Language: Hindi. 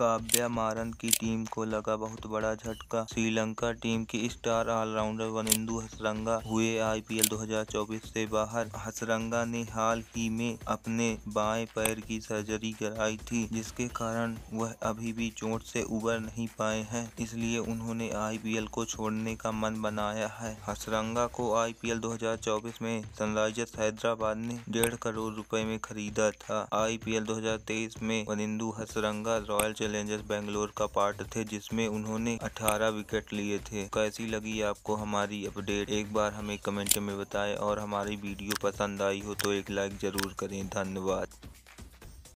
काव्या मारन की टीम को लगा बहुत बड़ा झटका श्रीलंका टीम के स्टार ऑलराउंडर वनिंदु हसरंगा हुए आईपीएल 2024 से बाहर हसरंगा ने हाल ही में अपने बाएं पैर की सर्जरी कराई थी जिसके कारण वह अभी भी चोट से उबर नहीं पाए हैं इसलिए उन्होंने आईपीएल को छोड़ने का मन बनाया है हसरंगा को आईपीएल 2024 में सनराइजर्स हैदराबाद ने डेढ़ करोड़ रुपए में खरीदा था आईपीएल 2023 में वनिंदु हसरंगा रॉयल चैलेंजर्स बेंगलोर का पार्ट थे जिसमें उन्होंने 18 विकेट लिए थे कैसी लगी आपको हमारी अपडेट एक बार हमें कमेंट में बताएं और हमारी वीडियो पसंद आई हो तो एक लाइक ज़रूर करें धन्यवाद